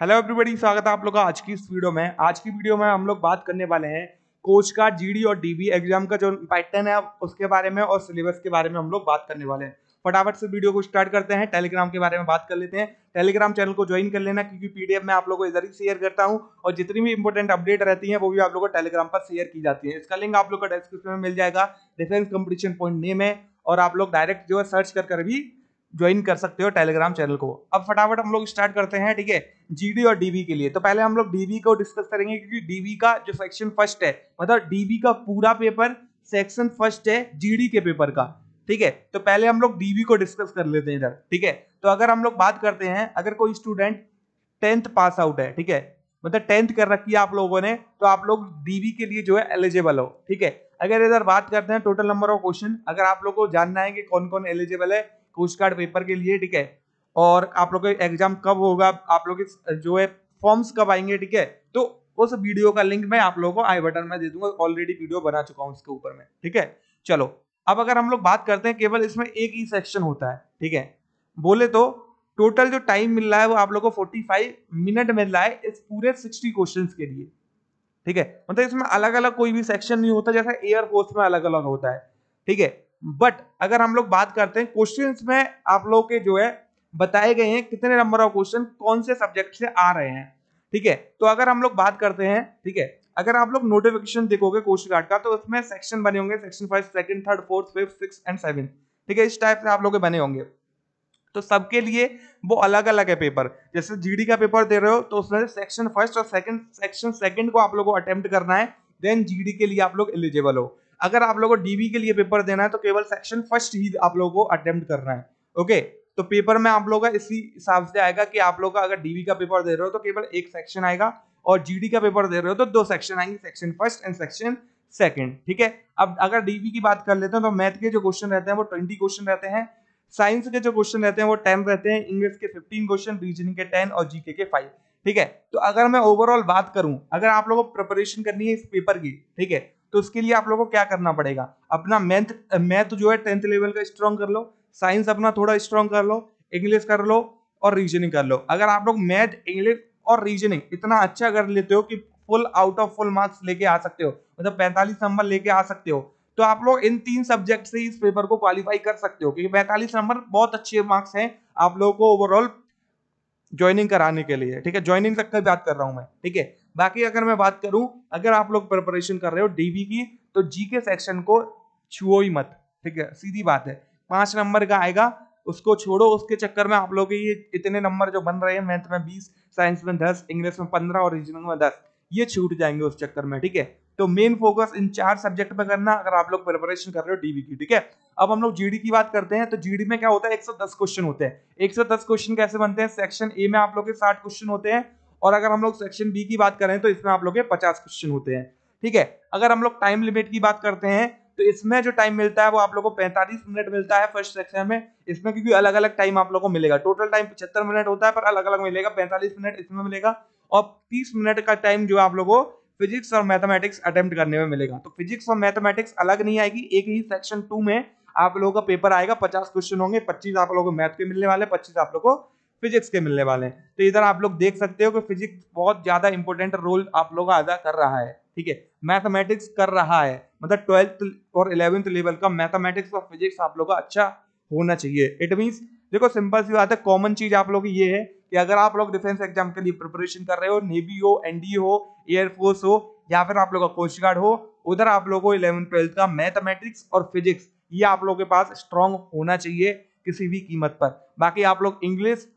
Hello everybody स्वागत है आप लोग का आज की इस वीडियो में आज की वीडियो में हम लोग बात करने वाले हैं कोच का जीडी और डीबी एग्जाम का जो पैटर्न है उसके बारे में और सिलेबस के बारे में हम लोग बात करने वाले हैं फटाफट से वीडियो को स्टार्ट करते हैं टेलीग्राम के बारे में बात कर लेते हैं टेलीग्राम चैनल को ज्वाइन कर लेना क्योंकि पीडीएफ में आप लोगों को इधर ही शेयर करता हूँ और जितनी भी इंपॉर्टेंट अपडेट रहती है वो भी आप लोगों को टेलीग्राम पर शेयर की जाती है इसका लिंक आप लोग का डिस्क्रिप्शन में मिल जाएगा डिफेंस कॉम्पिटिशन पॉइंट नेम है और आप लोग डायरेक्ट जो है सर्च कर कर भी ज्वाइन कर सकते हो टेलीग्राम चैनल को अब फटाफट हम लोग स्टार्ट करते हैं ठीक है जीडी और डीबी के लिए तो पहले हम लोग डीबी को डिस्कस करेंगे क्योंकि डीबी का जो सेक्शन फर्स्ट है मतलब डीबी का पूरा पेपर सेक्शन फर्स्ट है जीडी के पेपर का ठीक है तो पहले हम लोग डीबी को डिस्कस कर लेते हैं इधर ठीक है तो अगर हम लोग बात करते हैं अगर कोई स्टूडेंट टेंथ पास आउट है ठीक है मतलब टेंथ कर रखी है आप लोगों ने तो आप लोग डीबी के लिए जो है एलिजिबल हो ठीक है अगर इधर बात करते हैं टोटल नंबर ऑफ क्वेश्चन अगर आप लोग को जानना है कि कौन कौन एलिजिबल है कोस्ट गार्ड पेपर के लिए ठीक है और आप लोग का एग्जाम कब होगा आप लोग जो है फॉर्म्स कब आएंगे ठीक है तो उस वीडियो का लिंक मैं आप लोगों को आई बटन में दे दूंगा ऑलरेडी वीडियो बना चुका हूँ उसके ऊपर में ठीक है चलो अब अगर हम लोग बात करते हैं केवल इसमें एक ही सेक्शन होता है ठीक है बोले तो टोटल जो टाइम मिल रहा है वो आप लोग को 45 मिनट मिल रहा है इस पूरे 60 क्वेश्चंस के लिए ठीक है मतलब इसमें अलग अलग कोई भी सेक्शन नहीं होता जैसा एयरफोर्स में अलग अलग होता है ठीक है बट अगर हम लोग बात करते हैं क्वेश्चन में आप लोग के जो है बताए गए हैं कितने नंबर ऑफ क्वेश्चन कौन से सब्जेक्ट से आ रहे हैं ठीक है तो अगर हम लोग बात करते हैं ठीक है अगर आप लोग नोटिफिकेशन देखोगे क्वेश्चन कार्ड का तो उसमें सेक्शन बने होंगे section five second third fourth fifth six and seven ठीक है इस टाइप से आप लोग बने होंगे तो सबके लिए वो अलग अलग है पेपर जैसे जीडी का पेपर दे रहे हो तो उसमें सेक्शन फर्स्ट और सेकंड सेक्शन सेकंड को आप लोगों को अटेम्प्ट करना है देन जीडी के लिए आप लोग एलिजिबल हो अगर आप लोगों को डीबी के लिए पेपर देना है तो केवल सेक्शन फर्स्ट ही आप लोगों को अटेम्प्ट करना है ओके तो पेपर में आप लोगों का इसी हिसाब से आएगा कि आप लोग का अगर डीबी का पेपर दे रहे हो तो केवल एक सेक्शन आएगा और जीडी का पेपर दे रहे हो तो दो सेक्शन आएंगे section first and section second ठीक है अब अगर डीबी की बात कर लेते हैं तो मैथ के जो क्वेश्चन रहते हैं वो ट्वेंटी क्वेश्चन रहते हैं साइंस के जो क्वेश्चन रहते हैं वो टेन रहते हैं इंग्लिश के फिफ्टीन क्वेश्चन रीजनिंग के टेन और जीके के फाइव ठीक है तो अगर मैं ओवरऑल बात करूं अगर आप लोगों को प्रिपरेशन करनी है इस पेपर की ठीक है तो उसके लिए आप लोगों को क्या करना पड़ेगा अपना मैथ मैथ जो है टेंथ लेवल का स्ट्रॉन्ग कर लो साइंस अपना थोड़ा स्ट्रॉन्ग कर लो इंग्लिश कर लो और रीजनिंग कर लो अगर आप लोग मैथ इंग्लिश और रीजनिंग इतना अच्छा कर लेते हो कि full out of full marks लेके आ सकते हो मतलब पैंतालीस नंबर लेके आ सकते हो तो आप लोग इन तीन सब्जेक्ट से इस पेपर को क्वालिफाई कर सकते हो क्योंकि पैंतालीस नंबर बहुत अच्छे मार्क्स हैं आप लोगों को ओवरऑल ज्वाइनिंग कराने के लिए ठीक है ज्वाइनिंग तक की बात कर रहा हूँ मैं ठीक है बाकी अगर मैं बात करूं अगर आप लोग प्रिपरेशन कर रहे हो डीबी की तो जी के सेक्शन को छुओ ही मत ठीक है सीधी बात है पांच नंबर का आएगा उसको छोड़ो उसके चक्कर में आप लोग ये इतने नंबर जो बन रहे हैं मैथ में बीस साइंस में दस इंग्लिश में पंद्रह और रीजनिंग में दस ये छूट जाएंगे उस चक्कर में ठीक है तो मेन फोकस इन चार सब्जेक्ट में करना अगर आप लोग प्रिपरेशन कर रहे हो डीबी की ठीक है अब हम लोग जीडी की बात करते हैं तो जीडी में क्या होता है 110 क्वेश्चन होते हैं 110 क्वेश्चन कैसे बनते हैं सेक्शन ए में आप लोग के 60 क्वेश्चन होते हैं और अगर हम लोग सेक्शन बी की बात करें तो इसमें आप लोग के पचास क्वेश्चन होते हैं ठीक है अगर हम लोग टाइम लिमिट की बात करते हैं तो इसमें जो टाइम मिलता है वो आप लोग को पैंतालीस मिनट मिलता है फर्स्ट सेक्शन में इसमें क्योंकि अलग अलग टाइम आप लोग को मिलेगा टोटल टाइम पचहत्तर मिनट होता है पर अलग अलग मिलेगा पैंतालीस मिनट इसमें मिलेगा और तीस मिनट का टाइम जो आप लोग को फिजिक्स और मैथमेटिक्स अटेम्प्ट करने में मिलेगा तो फिजिक्स और मैथमेटिक्स अलग नहीं आएगी एक ही सेक्शन टू में आप लोगों का पेपर आएगा पचास क्वेश्चन होंगे पच्चीस आप लोगों को मैथ के मिलने वाले पच्चीस आप लोग को फिजिक्स के मिलने वाले हैं तो इधर आप लोग देख सकते हो कि फिजिक्स बहुत ज़्यादा इंपॉर्टेंट रोल आप लोग का अदा कर रहा है ठीक है मैथमेटिक्स कर रहा है मतलब ट्वेल्थ और इलेवेंथ लेवल का मैथमेटिक्स और फिजिक्स आप लोग का अच्छा होना चाहिए इट मीन्स देखो सिंपल सी बात है कॉमन चीज़ आप लोग ये है कि अगर आप लोग डिफेंस एग्जाम के लिए प्रिपरेशन कर रहे हो नेवी हो एनडीए हो एयरफोर्स हो या फिर आप लोग का कोस्ट गार्ड हो उधर आप लोगों को इलेवन ट्वेल्थ का मैथमेटिक्स और फिजिक्स ये आप लोगों के पास स्ट्रांग होना चाहिए किसी भी कीमत पर बाकी आप लोग इंग्लिश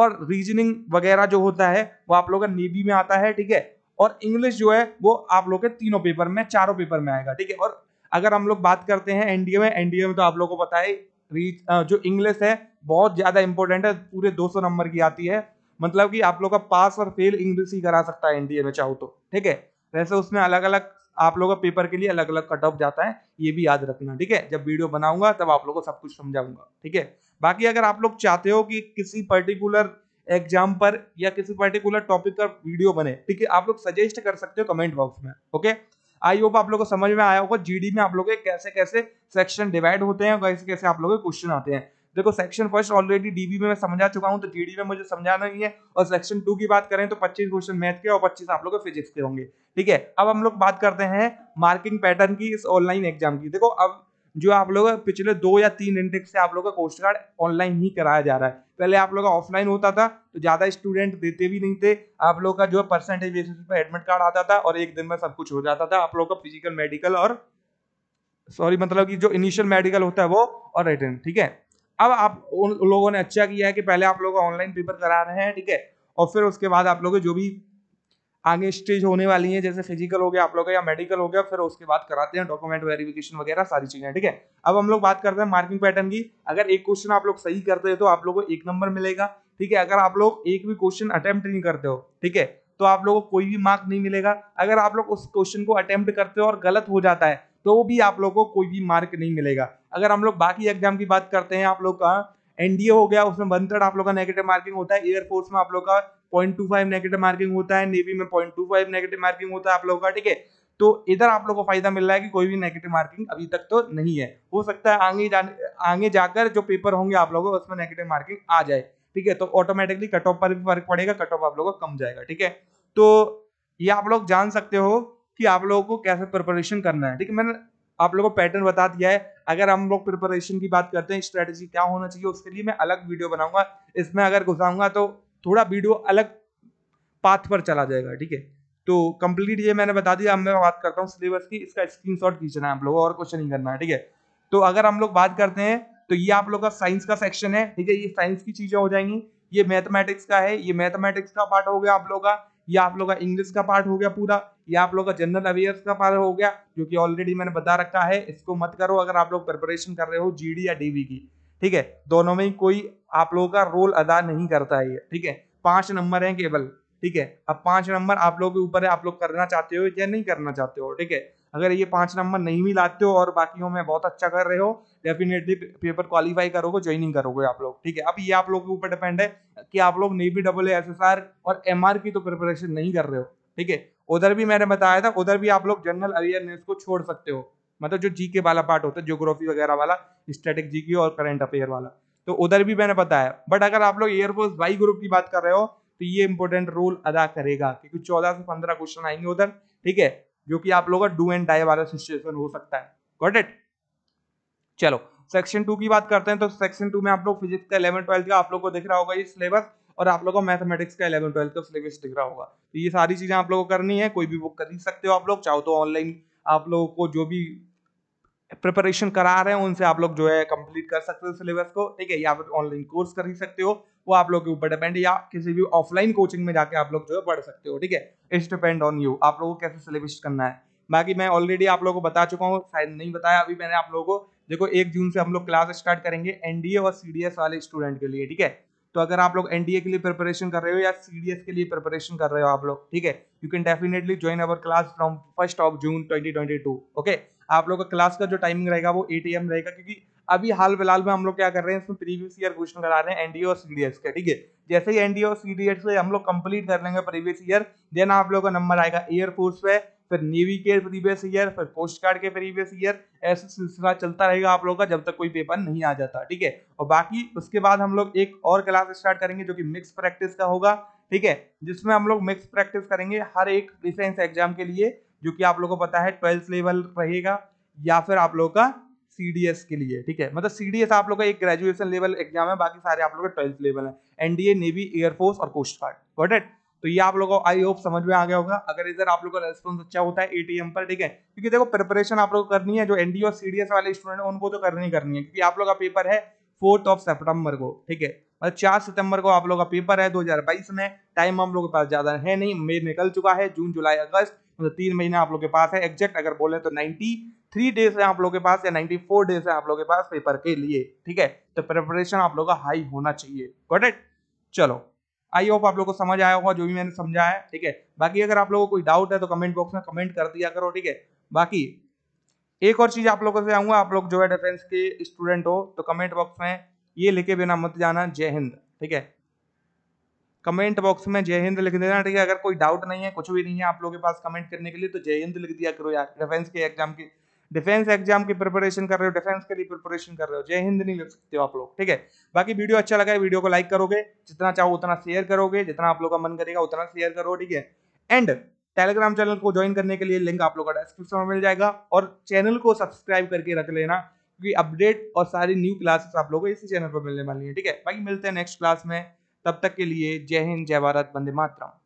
और रीजनिंग वगैरह जो होता है वो आप लोग का नेवी में आता है ठीक है और इंग्लिश जो है वो आप लोग के तीनों पेपर में चारों पेपर में आएगा ठीक है और अगर हम लोग बात करते हैं एनडीए में एनडीए में तो आप लोगों को पता है जो इंग्लिश है बहुत ज्यादा इंपॉर्टेंट है पूरे 200 नंबर की आती है मतलब कि आप लोग का पास और फेल इंग्लिश ही करा सकता है एनडीए में चाहो तो ठीक है वैसे उसमें अलग अलग आप लोगों का पेपर के लिए अलग अलग कट ऑफ जाता है ये भी याद रखना ठीक है जब वीडियो बनाऊंगा तब आप लोगों को सब कुछ समझाऊंगा ठीक है बाकी अगर आप लोग चाहते हो कि किसी पर्टिकुलर एग्जाम पर या किसी पर्टिकुलर टॉपिक का वीडियो बने ठीक है आप लोग सजेस्ट कर सकते हो कमेंट बॉक्स में ओके आई होप आप लोग को समझ में आया होगा जीडी में आप लोग के कैसे कैसे सेक्शन डिवाइड होते हैं कैसे कैसे आप लोग के क्वेश्चन आते हैं देखो सेक्शन फर्स्ट ऑलरेडी डीबी में मैं समझा चुका हूँ तो जीडी में मुझे समझाना ही है और सेक्शन टू की बात करें तो 25 क्वेश्चन मैथ के और 25 आप लोग फिजिक्स के होंगे ठीक है अब हम लोग बात करते हैं मार्किंग पैटर्न की इस ऑनलाइन एग्जाम की देखो अब जो आप लोग पिछले दो या तीन इंटेक से आप लोग का कोस्ट गार्ड ऑनलाइन ही कराया जा रहा है पहले आप लोग का ऑफलाइन होता था तो ज़्यादा स्टूडेंट देते भी नहीं थे आप लोग का जो परसेंटेज बेसिस पर एडमिट कार्ड आता था और एक दिन में सब कुछ हो जाता था आप लोग का फिजिकल मेडिकल और सॉरी मतलब कि जो इनिशियल मेडिकल होता है वो और रिटर्न ठीक है अब आप उन लोगों ने अच्छा किया है कि पहले आप लोग ऑनलाइन पेपर करा रहे हैं ठीक है और फिर उसके बाद आप लोग जो भी आगे स्टेज होने वाली है जैसे फिजिकल हो गया आप लोग का या मेडिकल हो गया फिर उसके बाद कराते हैं डॉक्यूमेंट वेरिफिकेशन वगैरह सारी चीजें ठीक है अब हम लोग बात करते हैं मार्किंग पैटर्न की अगर एक क्वेश्चन आप लोग सही करते हो तो आप लोगों को एक नंबर मिलेगा ठीक है अगर आप लोग एक भी क्वेश्चन अटेम्प्ट नहीं करते हो ठीक है तो आप लोगों को कोई भी मार्क नहीं मिलेगा अगर आप लोग उस क्वेश्चन को अटेम्प्ट करते हो और गलत हो जाता है तो भी आप लोग को कोई भी मार्क नहीं मिलेगा अगर हम लोग बाकी एग्जाम की बात करते हैं आप लोग का एनडीए हो गया उसमें वन थर्ड आप लोग का नेगेटिव मार्किंग होता है एयरफोर्स में आप लोग का point two five negative marking होता है नेवी में point two five negative marking होता है आप लोगों का ठीक है तो इधर आप लोगों को फायदा मिल रहा है कि कोई भी नेगेटिव मार्किंग अभी तक तो नहीं है हो सकता है आगे आगे जाकर जो पेपर होंगे आप लोगों को उसमें नेगेटिव मार्किंग आ जाए ठीक है तो ऑटोमेटिकली कट ऑफ पर भी फर्क पड़ेगा कट ऑफ आप लोगों का कम जाएगा ठीक है तो ये आप लोग जान सकते हो कि आप लोगों को कैसे प्रिपरेशन करना है ठीक है मैंने आप लोगों को पैटर्न बता दिया है अगर हम लोग प्रिपरेशन की बात करते हैं स्ट्रेटेजी क्या होना चाहिए उसके लिए मैं अलग वीडियो बनाऊंगा इसमें अगर घुसाऊंगा तो थोड़ा वीडियो अलग पाथ पर चला जाएगा ठीक है तो कंप्लीट ये मैंने बता दिया अब मैं बात करता हूँ सिलेबस की इसका शॉट खींचना है आप लोग और क्वेश्चन नहीं करना है ठीक है तो अगर हम लोग बात करते हैं तो ये आप लोग का साइंस का सेक्शन है ठीक है ये साइंस की चीजें हो जाएंगी ये मैथमेटिक्स का है ये मैथमेटिक्स का पार्ट हो गया आप लोग का ये आप लोग का इंग्लिश का पार्ट हो गया पूरा ये आप लोग का जनरल अवेयर का पार्ट हो गया जो कि ऑलरेडी मैंने बता रखा है इसको मत करो अगर आप लोग प्रिपरेशन कर रहे हो जीडी या डीवी की ठीक है दोनों में कोई आप लोगों का रोल अदा नहीं करता है ये ठीक है पांच नंबर है केवल ठीक है अब पांच नंबर आप लोगों के ऊपर है आप लोग करना चाहते हो या नहीं करना चाहते हो ठीक है अगर ये पांच नंबर नहीं भी लाते हो और बाकी में बहुत अच्छा कर रहे हो डेफिनेटली पेपर क्वालिफाई करोगे ज्वाइनिंग करोगे आप लोग ठीक है अब ये आप लोगों के ऊपर डिपेंड है कि आप लोग navy double S S R और एम आर की तो प्रिपरेशन नहीं कर रहे हो ठीक है उधर भी मैंने बताया था उधर भी आप लोग जनरल अवेयरनेस को छोड़ सकते हो मतलब जो जी के वाला पार्ट होता है जियोग्राफी वगैरह वाला स्टेटिक जी और करंट अफेयर वाला तो उधर भी मैंने बताया बट अगर आप लोग एयरफोर्स वाई ग्रुप की बात कर रहे हो तो ये इंपॉर्टेंट रोल अदा करेगा क्योंकि चौदह से पंद्रह क्वेश्चन आएंगे उधर ठीक है जो कि आप लोगों का डू एंड डाई वाला सिचुएशन हो सकता है गॉट इट चलो सेक्शन टू की बात करते हैं तो सेक्शन टू में आप लोग फिजिक्स का इलेवन ट्वेल्थ का आप लोग को दिख रहा होगा ये सिलेबस और आप लोगों को मैथमेटिक्स का इलेवन ट्वेल्थ का सिलेबस दिख रहा होगा तो ये सारी चीजें आप लोगों को करनी है कोई भी बुक खरीद सकते हो आप लोग चाहो तो ऑनलाइन आप लोगों को जो भी प्रिपरेशन करा रहे हैं उनसे आप लोग जो है कंप्लीट कर सकते हो सिलेबस को ठीक है या फिर ऑनलाइन कोर्स कर ही सकते हो वो आप लोग के ऊपर डिपेंड है या किसी भी ऑफलाइन कोचिंग में जाके आप लोग जो है पढ़ सकते हो ठीक है इट्स डिपेंड ऑन यू आप लोगों को कैसे सिलेबस करना है बाकी मैं ऑलरेडी आप लोगों को बता चुका हूँ शायद नहीं बताया अभी मैंने आप लोगों को देखो एक जून से हम लोग क्लास स्टार्ट करेंगे एनडीए और सीडीएस वाले स्टूडेंट के लिए ठीक है तो अगर आप लोग एनडीए के लिए प्रिपरेशन कर रहे हो या सीडीएस के लिए प्रिपरेशन कर रहे हो आप लोग ठीक है you can definitely join our class from first of June twenty okay okay? आप लोग का क्लास का जो टाइमिंग रहेगा वो एट एम रहेगा क्योंकि अभी हाल फिलहाल में हम लोग क्या कर रहे हैं इसमें प्रीवियस ईयर क्वेश्चन करा रहे हैं एनडीए और सीडीएस के ठीक है जैसे ही एनडीए और सीडीएस से हम लोग कंप्लीट कर लेंगे प्रीवियस ईयर देन आप लोग का नंबर आएगा एयरफोर्स पे फिर नेवी के प्रीवियस ईयर फिर कोस्ट गार्ड के प्रीवियस ईयर ऐसा सिलसिला चलता रहेगा आप लोग का जब तक कोई पेपर नहीं आ जाता ठीक है और बाकी उसके बाद हम लोग एक और क्लास स्टार्ट करेंगे जो कि मिक्स प्रैक्टिस का होगा ठीक है जिसमें हम लोग मिक्स प्रैक्टिस करेंगे हर एक डिफेंस एग्जाम के लिए जो कि आप लोगों को पता है ट्वेल्थ लेवल रहेगा या फिर आप लोगों का सीडीएस के लिए ठीक है मतलब सीडीएस आप लोग का एक ग्रेजुएशन लेवल एग्जाम है बाकी सारे आप लोग का ट्वेल्थ लेवल है एनडीए नेवी एयरफोर्स और कोस्ट गार्ड वॉट एट तो ये आप लोगों को आई होप समझ में आ गया होगा अगर इधर आप लोगों का रेस्पॉन्स अच्छा होता है एटीएम पर ठीक है क्योंकि देखो प्रिपरेशन आप लोग करनी है जो एनडीए और सीडीएस वाले स्टूडेंट उनको तो करनी करनी है क्योंकि आप लोग का पेपर है फोर्थ ऑफ सेप्टेम्बर को ठीक है मतलब चार सितंबर को आप लोग का पेपर है दो में टाइम हम लोग के पास ज्यादा है नहीं मे निकल चुका है जून जुलाई अगस्त मतलब तीन महीने आप लोग के पास है एग्जैक्ट अगर बोले तो नाइन्टी थ्री डेज है आप लोग के पास या नाइन्टी फोर डेज है आप लोग के पास पेपर के लिए ठीक है तो प्रिपरेशन आप लोग का हाई होना चाहिए गॉट इट चलो आई होप आप लोग को समझ आया होगा जो भी मैंने समझाया ठीक है बाकी अगर आप लोगों को कोई डाउट है तो कमेंट बॉक्स में कमेंट कर दिया करो ठीक है बाकी एक और चीज़ आप लोगों से आऊंगा आप लोग जो है डिफेंस के स्टूडेंट हो तो कमेंट बॉक्स में ये लिखे बिना मत जाना जय हिंद ठीक है कमेंट बॉक्स में जय हिंद लिख देना ठीक है अगर कोई डाउट नहीं है कुछ भी नहीं है आप लोगों के पास कमेंट करने के लिए तो जय हिंद लिख दिया करो यार डिफेंस के एग्जाम की डिफेंस एग्जाम की प्रिपरेशन कर रहे हो डिफेंस के लिए प्रिपरेशन कर रहे हो जय हिंद नहीं लिख सकते हो आप लोग ठीक है बाकी वीडियो अच्छा लगा है वीडियो को लाइक करोगे जितना चाहो उतना शेयर करोगे जितना आप लोग का मन करेगा उतना शेयर करो ठीक है एंड टेलीग्राम चैनल को ज्वाइन करने के लिए लिंक आप लोग का डिस्क्रिप्शन में मिल जाएगा और चैनल को सब्सक्राइब करके रख लेना क्योंकि अपडेट और सारी न्यू क्लासेस आप लोगों को इसी चैनल पर मिलने वाली है ठीक है बाकी मिलते हैं नेक्स्ट क्लास में तब तक के लिए जय हिंद जय भारत बंदे मातरम